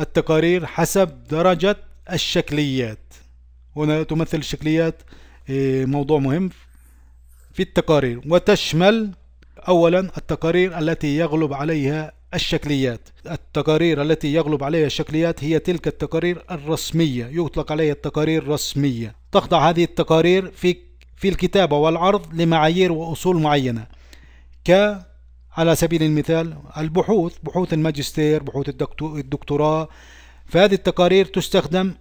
التقارير حسب درجة الشكليات هنا تمثل الشكليات إيه، موضوع مهم في التقارير وتشمل أولا التقارير التي يغلب عليها الشكليات التقارير التي يغلب عليها الشكليات هي تلك التقارير الرسمية يطلق عليها التقارير الرسمية تخضع هذه التقارير في في الكتابة والعرض لمعايير وأصول معينة ك على سبيل المثال البحوث بحوث الماجستير بحوث الدكتوراه فهذه التقارير تستخدم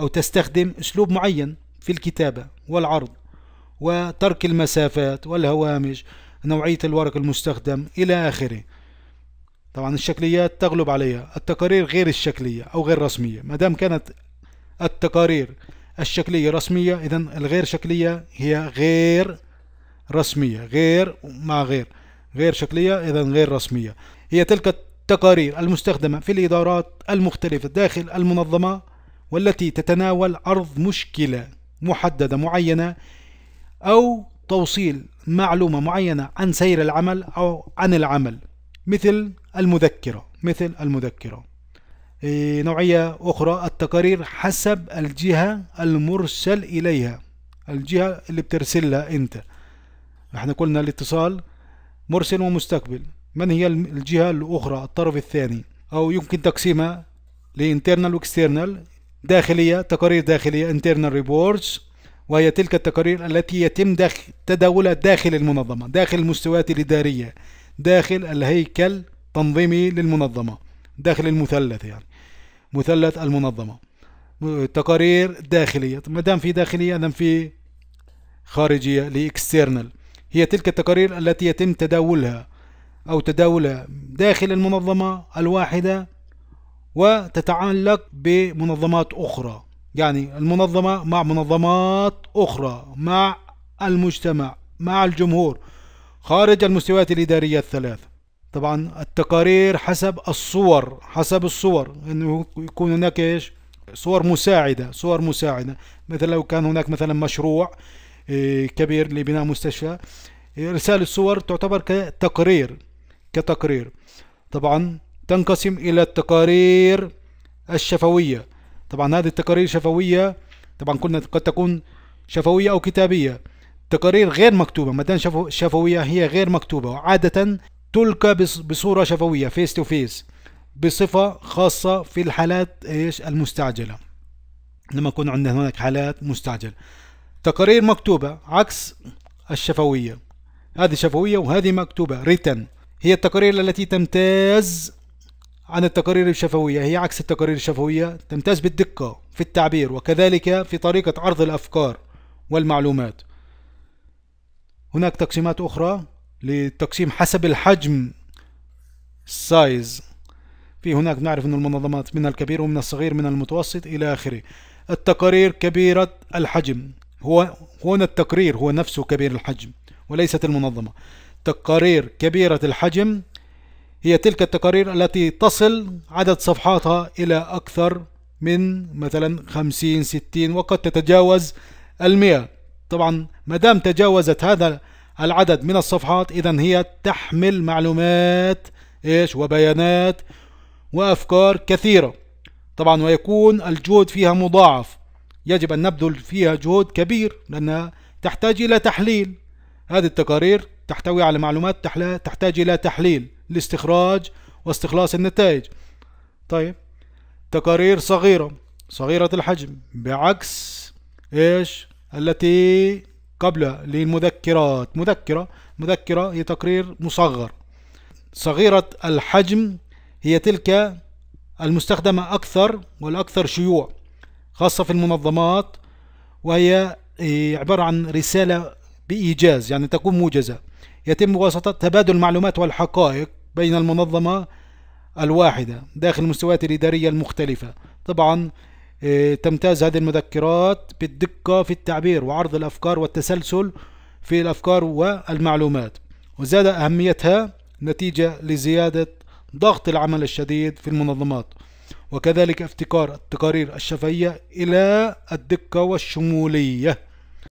أو تستخدم أسلوب معين في الكتابة والعرض وترك المسافات والهوامش نوعية الورق المستخدم إلى آخره طبعا الشكليات تغلب عليها التقارير غير الشكلية أو غير رسمية ما دام كانت التقارير الشكلية رسمية إذا الغير شكلية هي غير رسمية غير مع غير غير شكلية إذا غير رسمية هي تلك التقارير المستخدمة في الإدارات المختلفة داخل المنظمة والتي تتناول عرض مشكلة محددة معينة أو توصيل معلومة معينة عن سير العمل أو عن العمل مثل المذكرة مثل المذكرة إيه، نوعية أخرى التقارير حسب الجهة المرسل إليها الجهة اللي بترسلها أنت احنا قلنا الاتصال مرسل ومستقبل من هي الجهة الأخرى الطرف الثاني أو يمكن تقسيمها لإنترنال وإكسترنال داخلية تقارير داخلية إنترنال ريبورتس وهي تلك التقارير التي يتم داخل تداولها داخل المنظمة داخل المستويات الإدارية داخل الهيكل التنظيمي للمنظمة داخل المثلث يعني مثلث المنظمة تقارير داخلية ما دام في داخلية دام في خارجية لإكسترنال هي تلك التقارير التي يتم تداولها أو تداولها داخل المنظمة الواحدة وتتعلق بمنظمات أخرى يعني المنظمة مع منظمات أخرى مع المجتمع مع الجمهور خارج المستويات الإدارية الثلاث طبعا التقارير حسب الصور حسب الصور انه يكون هناك ايش صور مساعدة صور مساعدة مثلا لو كان هناك مثلا مشروع كبير لبناء مستشفى إرسال الصور تعتبر كتقرير كتقرير طبعا تنقسم إلى التقارير الشفوية طبعا هذه التقارير الشفوية طبعا كنا قد تكون شفوية أو كتابية تقارير غير مكتوبة دام شفوية هي غير مكتوبة عادة تلقى بصورة شفوية فيس تو فيس بصفة خاصة في الحالات إيش المستعجلة لما يكون عندنا هناك حالات مستعجلة تقارير مكتوبة عكس الشفوية هذه شفوية وهذه مكتوبة ريتن هي التقارير التي تمتاز عن التقارير الشفوية هي عكس التقارير الشفوية تمتاز بالدقة في التعبير وكذلك في طريقة عرض الأفكار والمعلومات هناك تقسيمات أخرى للتقسيم حسب الحجم سايز في هناك نعرف أن المنظمات من الكبير ومن الصغير من المتوسط إلى آخره التقارير كبيرة الحجم هو هنا التقرير هو نفسه كبير الحجم وليست المنظمة تقارير كبيرة الحجم هي تلك التقارير التي تصل عدد صفحاتها إلى أكثر من مثلا خمسين ستين وقد تتجاوز المئة طبعا ما دام تجاوزت هذا العدد من الصفحات إذا هي تحمل معلومات إيش وبيانات وأفكار كثيرة طبعا ويكون الجهد فيها مضاعف يجب أن نبذل فيها جهود كبير لأنها تحتاج إلى تحليل هذه التقارير تحتوي على معلومات تحتاج إلى تحليل لاستخراج واستخلاص النتائج طيب تقارير صغيرة صغيرة الحجم بعكس إيش التي قبلها للمذكرات مذكرة مذكرة هي تقرير مصغر صغيرة الحجم هي تلك المستخدمة أكثر والأكثر شيوع خاصة في المنظمات وهي إيه، عبارة عن رسالة بإيجاز يعني تكون موجزة يتم بواسطة تبادل المعلومات والحقائق بين المنظمة الواحدة داخل المستويات الإدارية المختلفة طبعا إيه، تمتاز هذه المذكرات بالدقة في التعبير وعرض الأفكار والتسلسل في الأفكار والمعلومات وزاد أهميتها نتيجة لزيادة ضغط العمل الشديد في المنظمات وكذلك افتقار التقارير الشفهية إلى الدقة والشمولية